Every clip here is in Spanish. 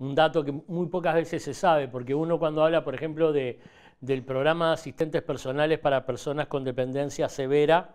un dato que muy pocas veces se sabe, porque uno cuando habla, por ejemplo, del programa de asistentes personales para personas con dependencia severa,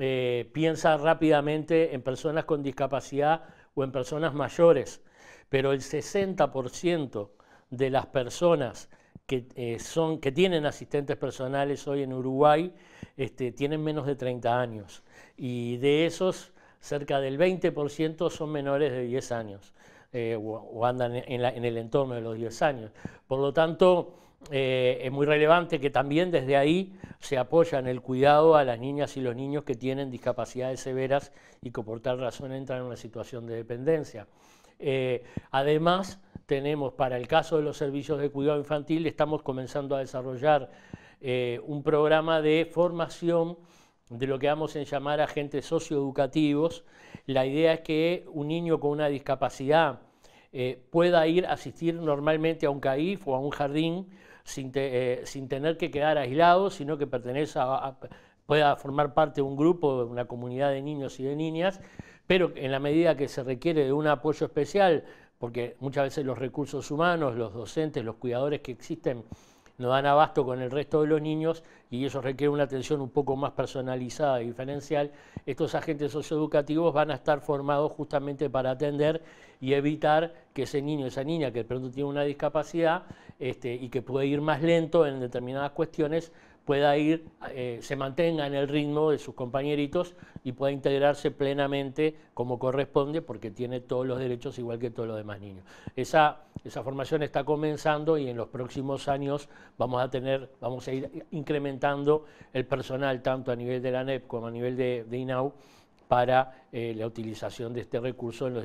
eh, piensa rápidamente en personas con discapacidad o en personas mayores, pero el 60% de las personas que, eh, son, que tienen asistentes personales hoy en Uruguay este, tienen menos de 30 años y de esos cerca del 20% son menores de 10 años. Eh, o, andan en, el entorno de los 10 años. Por lo tanto, eh, es muy relevante que también desde ahí se apoya en el cuidado a las niñas y los niños que tienen discapacidades severas y que por tal razón entran en una situación de dependencia. Eh, además, tenemos para el caso de los servicios de cuidado infantil, estamos comenzando a desarrollar un programa de formación de lo que vamos a llamar agentes socioeducativos. La idea es que un niño con una discapacidad eh, pueda ir a asistir normalmente a un CAIF o a un jardín sin, eh, tener que quedar aislado, sino que pertenece pueda formar parte de un grupo, de una comunidad de niños y de niñas, pero en la medida que se requiere de un apoyo especial, porque muchas veces los recursos humanos, los docentes, los cuidadores que existen no dan abasto con el resto de los niños y eso requiere una atención un poco más personalizada y diferencial, estos agentes socioeducativos van a estar formados justamente para atender y evitar que ese niño, esa niña que de pronto tiene una discapacidad este, y que puede ir más lento en determinadas cuestiones, pueda ir, eh, se mantenga en el ritmo de sus compañeritos y pueda integrarse plenamente como corresponde porque tiene todos los derechos igual que todos los demás niños. Esa, esa formación está comenzando y en los próximos años vamos a tener, vamos a ir incrementando el personal tanto a nivel de la NEP como a nivel de, INAU para eh, la utilización de este recurso en los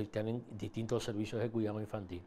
distintos servicios de cuidado infantil.